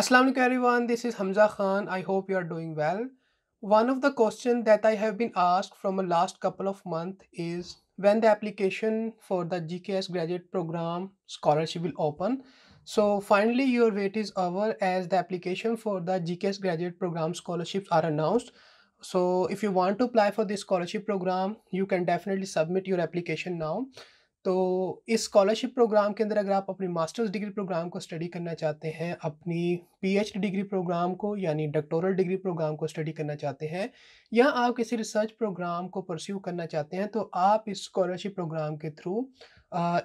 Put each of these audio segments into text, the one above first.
Assalamualaikum everyone, this is Hamza Khan. I hope you are doing well. One of the questions that I have been asked from the last couple of months is when the application for the GKS graduate program scholarship will open. So finally your wait is over as the application for the GKS graduate program scholarships are announced. So if you want to apply for this scholarship program, you can definitely submit your application now. तो इस scholarship program के अंदर अगर आप अपनी masters degree programme को study करना चाहते हैं अपनी पीएचडी डिग्री प्रोग्राम को यानी डॉक्टोरल डिग्री प्रोग्राम को स्टडी करना चाहते हैं या आप किसी रिसर्च प्रोग्राम को परस्यू करना चाहते हैं तो आप इस स्कॉलरशिप प्रोग्राम के थ्रू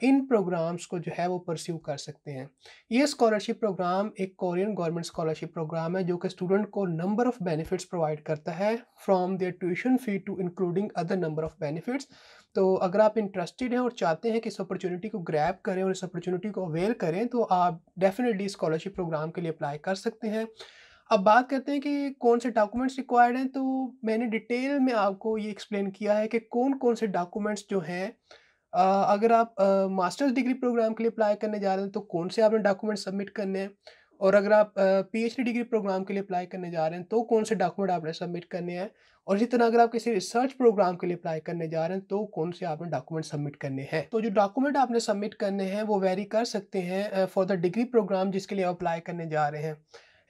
इन प्रोग्राम्स को जो है वो परस्यू कर सकते हैं ये स्कॉलरशिप प्रोग्राम एक कोरियन गवर्नमेंट स्कॉलरशिप प्रोग्राम है जो कि स्टूडेंट को नंबर ऑफ़ बेनिफिट्स प्रोवाइड करता है from there tuition fee to including other number of benefits तो अगर आप इंटरेस्टेड हैं और चाहते हैं कि इस अपॉर्चुनिटी को ग्रैप करें और इस अपॉर्चुनिटी को अवेल करें तो आप डेफिनेटली स्कॉलरशिप प्रोग्राम के लिए अप्लाई कर सकते हैं अब बात करते हैं कि कौन से डॉक्यूमेंट्स रिक्वायर्ड हैं तो मैंने डिटेल में आपको ये एक्सप्लेन किया है कि कौन कौन से डॉक्यूमेंट्स जो हैं अगर आप मास्टर्स डिग्री प्रोग्राम के लिए अप्लाई करने जा रहे हैं तो कौन से आपने डॉक्यूमेंट सबमिट करने हैं और अगर आप पीएचडी डिग्री प्रोग्राम के लिए अप्लाई करने जा रहे हैं तो कौन से डॉक्यूमेंट आपने सबमिट करने हैं और इसी तरह अगर आप किसी रिसर्च प्रोग्राम के लिए अप्लाई करने जा रहे हैं तो कौन से आपने डॉक्यूमेंट सबमिट करने हैं तो जो डॉक्यूमेंट आपने सबमिट करने हैं वो वेरी कर सकते हैं फॉर द डिग्री प्रोग्राम जिसके लिए आप अप्लाई करने जा रहे हैं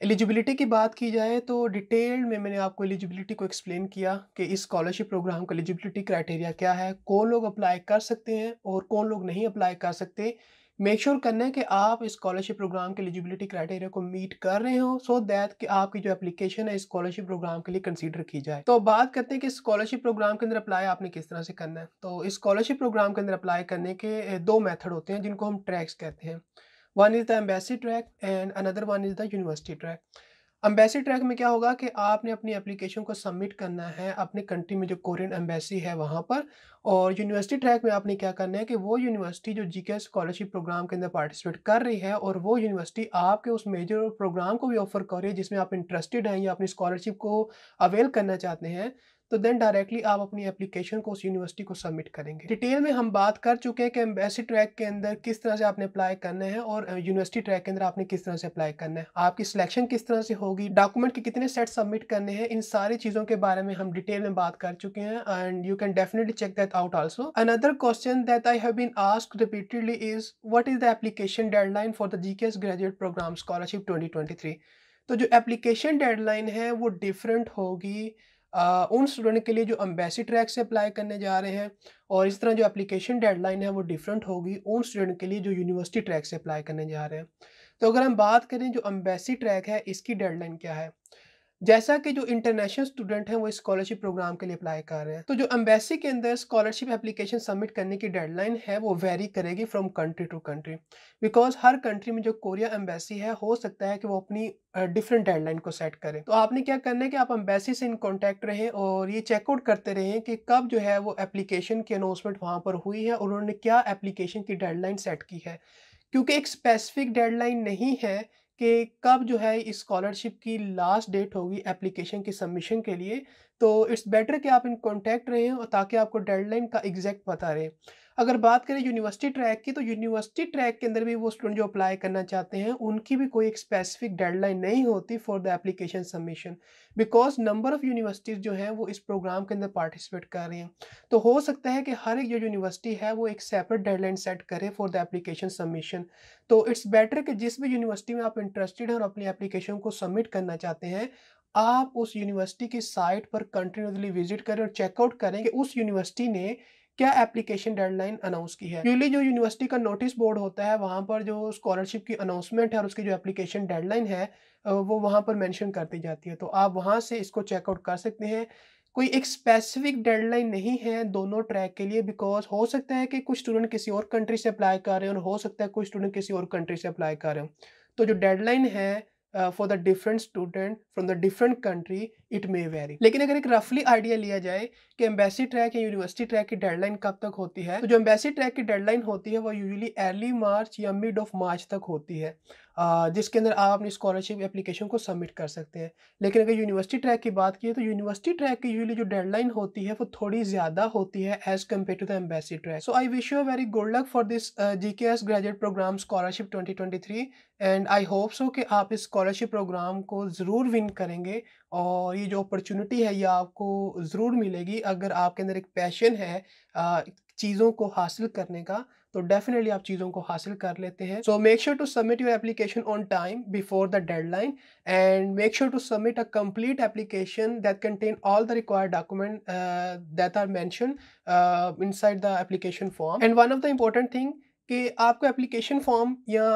एलिजिबिलिटी की बात की जाए तो डिटेल में मैंने आपको एलिजिबिलिटी को एक्सप्लेन किया कि इस स्कॉलरशिप प्रोग्राम का एलिजिबिलिटी क्राइटेरिया क्या है कौन लोग अप्लाई कर सकते हैं और कौन लोग नहीं अप्लाई कर सकते मेक श्योर sure करना है कि आप स्कॉलरशिप प्रोग्राम के एलिजिबिलिटी क्राइटेरिया को मीट कर रहे हो सो दैट कि आपकी जो एप्लीकेशन है स्कॉलरशिप प्रोग्राम के लिए कंसीडर की जाए तो बात करते हैं कि स्कॉलरशिप प्रोग्राम के अंदर अप्लाई आपने किस तरह से करना है तो स्कॉलरशिप प्रोग्राम के अंदर अप्लाई करने के दो मेथड होते हैं जिनको हम ट्रैक्स कहते हैं one is the embassy track and another one is the university track embassy track में क्या होगा कि आपने अपनी एप्लीकेशन को सबमिट करना है अपने कंट्री में जो कोरियन एम्बेसी है वहाँ पर और यूनिवर्सिटी ट्रैक में आपने क्या करना है कि वो यूनिवर्सिटी जो के स्कॉलरशिप प्रोग्राम के अंदर पार्टिसिपेट कर रही है और वो यूनिवर्सिटी आपके उस मेजर प्रोग्राम को भी ऑफर कर रही है जिसमें आप इंटरेस्टेड हैं या अपनी स्कॉलरशिप को अवेल करना चाहते हैं तो देन डायरेक्टली आप अपनी एप्लीकेशन को उस यूनिवर्सिटी को सबमिट करेंगे डिटेल में हम बात कर चुके हैं कि एम्बेसी ट्रैक के अंदर किस तरह से आपने अप्लाई करना है और यूनिवर्सिटी ट्रैक के अंदर आपने किस तरह से अप्लाई करना है आपकी सिलेक्शन किस तरह से होगी डॉक्यूमेंट के कितने सेट सबमिट करने हैं इन सारी चीज़ों के बारे में हम डिटेल में बात कर चुके हैं and you can definitely check that out also another question that I have been ask repeatedly is what is the application deadline for the G K S graduate program scholarship twenty twenty three तो जो application deadline है वो different होगी उन student के लिए जो embassy track से अप्लाई करने जा रहे हैं और इस तरह जो एप्लीकेशन डेडलाइन है वो डिफरेंट होगी उन स्टूडेंट के लिए जो यूनिवर्सिटी ट्रैक से अप्लाई करने जा रहे हैं तो अगर हम बात करें जो अम्बेसी ट्रैक है इसकी डेडलाइन क्या है जैसा कि जो इंटरनेशनल स्टूडेंट हैं वो स्कॉलरशिप प्रोग्राम के लिए अप्लाई कर रहे हैं तो जो एम्बेसी के अंदर स्कॉलरशिप एप्लीकेशन सबमिट करने की डेडलाइन है वो वेरी करेगी from country to country because हर कंट्री में जो कोरिया एम्बेसी है हो सकता है कि वो अपनी डिफरेंट डेडलाइन को सेट करें तो आपने क्या करना है कि आप एम्बेसी से इन कॉन्टैक्ट रहें और ये चेकआउट करते रहें कि कब जो है वो एप्लीकेशन की अनाउंसमेंट वहाँ पर हुई है और उन्होंने क्या एप्लीकेशन की डेडलाइन सेट की है क्योंकि एक स्पेसिफिक डेडलाइन नहीं है कि कब जो है इस स्कॉलरशिप की लास्ट डेट होगी एप्लीकेशन की सबमिशन के लिए तो इट्स बेटर कि आप इन कॉन्टैक्ट रहें और ताकि आपको डेडलाइन का एग्जैक्ट पता रहे अगर बात करें यूनिवर्सिटी ट्रैक की तो यूनिवर्सिटी ट्रैक के अंदर भी वो स्टूडेंट जो अप्लाई करना चाहते हैं उनकी भी कोई एक स्पेसिफिक डेडलाइन नहीं होती for the application submission because number of universities जो हैं वो इस प्रोग्राम के अंदर पार्टिसिपेट कर रही हैं तो हो सकता है कि हर एक जो यूनिवर्सिटी है वो एक सेपरेट डेडलाइन सेट करे फॉर द एप्लीकेशन सबमिशन तो इट्स बेटर कि जिस भी यूनिवर्सिटी में आप इंटरेस्टेड हैं और अपनी एप्लीकेशन को सबमिट करना चाहते हैं आप उस यूनिवर्सिटी की साइट पर कंटिन्यूसली विजिट करें और चेकआउट करें कि उस यूनिवर्सिटी ने क्या एप्लीकेशन डेडलाइन अनाउंस की है यूली जो यूनिवर्सिटी का नोटिस बोर्ड होता है वहां पर जो स्कॉलरशिप की अनाउंसमेंट है और उसकी जो एप्लीकेशन डेडलाइन है वो वहां पर मैंशन कर दी जाती है तो आप वहां से इसको चेकआउट कर सकते हैं कोई एक स्पेसिफिक डेडलाइन नहीं है दोनों ट्रैक के लिए बिकॉज हो सकता है कि कुछ स्टूडेंट किसी और कंट्री से अप्लाई कर रहे हो और हो सकता है कुछ स्टूडेंट किसी और कंट्री से अप्लाई कर रहे हो तो जो डेडलाइन है for the different student from the different country it may vary लेकिन अगर एक रफली आइडिया लिया जाए कि एम्बेसी ट्रैक या यूनिवर्सिटी ट्रैक की डेडलाइन कब तक होती है तो जो एम्बेसी ट्रैक की डेडलाइन होती है वो यूजली अर्ली मार्च या मिड ऑफ मार्च तक होती है जिसके अंदर आप अपनी स्कॉलरशिप एप्लीकेशन को सबमिट कर सकते हैं लेकिन अगर यूनिवर्सिटी ट्रैक की बात की तो यूनिवर्सिटी ट्रैक की यूजली जो डेडलाइन होती है वो थोड़ी ज़्यादा होती है as compare to the embassy track so I wish you very good luck for this G K S graduate program scholarship twenty twenty three and I hope so कि आप इस स्कॉलरशिप प्रोग्राम को ज़रूर विन करेंगे और ये जो opportunity है ये आपको ज़रूर मिलेगी अगर आपके अंदर एक पैशन है चीज़ों को हासिल करने का तो डेफिनेटली आप चीजों को हासिल कर लेते हैं so make sure to submit your application on time before the deadline and make sure to submit a complete application that contain all the required document that are mention inside the application form and one of the important thing कि आपको application form या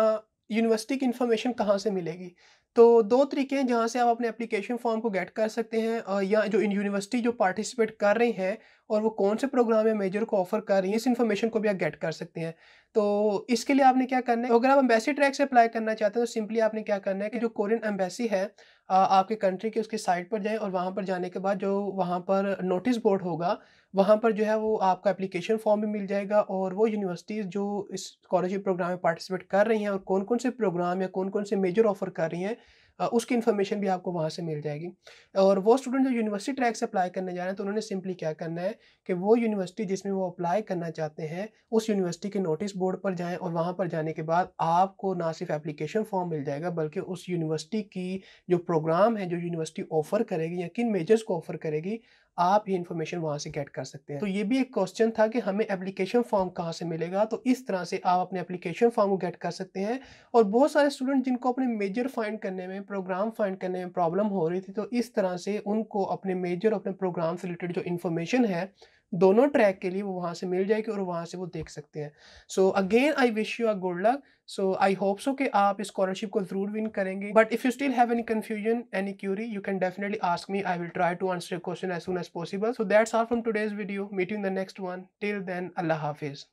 university की information कहाँ से मिलेगी तो दो तरीके हैं जहाँ से आप अपने एप्लीकेशन फॉर्म को गेट कर सकते हैं या जो इन यूनिवर्सिटी जो पार्टिसिपेट कर रही हैं और वो कौन से प्रोग्राम या मेजर को ऑफर कर रही है इस इन्फॉर्मेशन को भी आप गेट कर सकते हैं तो इसके लिए आपने क्या करना है अगर आप एम्बेसी ट्रैक से अप्लाई करना चाहते हैं तो सिंपली आपने क्या करना है कि जो कोरियन एम्बेसी है आपके कंट्री की उसकी साइट पर जाएँ और वहाँ पर जाने के बाद जो वहाँ पर नोटिस बोर्ड होगा वहाँ पर जो है वो आपका एप्लीकेशन फॉर्म भी मिल जाएगा और वो यूनिवर्सिटीज़ जो इस स्कॉलरशिप प्रोग्राम में पार्टिसिपेट कर रही हैं और कौन कौन से प्रोग्राम या कौन कौन से मेजर ऑफर कर रही हैं उसकी इन्फॉर्मेशन भी आपको वहाँ से मिल जाएगी और वो स्टूडेंट जो यूनिवर्सिटी ट्रैक से अप्लाई करने जा रहे हैं तो उन्होंने सिंपली क्या करना है कि वो यूनिवर्सिटी जिसमें वो अप्लाई करना चाहते हैं उस यूनिवर्सिटी के नोटिस बोर्ड पर जाएँ और वहाँ पर जाने के बाद आपको ना सिर्फ एप्लीकेशन फॉर्म मिल जाएगा बल्कि उस यूनिवर्सिटी की जो प्रोग्राम है जो यूनिवर्सिटी ऑफर करेगी या किन मेजर्स को ऑफर करेगी आप ये इन्फॉर्मेशन वहाँ से गेट कर सकते हैं तो ये भी एक क्वेश्चन था कि हमें एप्लीकेशन फॉर्म कहाँ से मिलेगा तो इस तरह से आप अपने एप्लीकेशन फॉर्म को गेट कर सकते हैं और बहुत सारे स्टूडेंट जिनको अपने मेजर फाइंड करने में प्रोग्राम फाइंड करने में प्रॉब्लम हो रही थी तो इस तरह से उनको अपने मेजर अपने प्रोग्राम से रिलेटेड जो इन्फॉर्मेशन है दोनों ट्रैक के लिए वो वहाँ से मिल जाएगी और वहाँ से वो देख सकते हैं so again I wish you a good luck so I hope so कि आप इस स्कॉलरशिप को ज़रूर विन करेंगे but if you still have any confusion any query you can definitely ask me I will try to answer question as soon as possible so that's are from today's video meeting the next one till then अल्लाह हाफिज़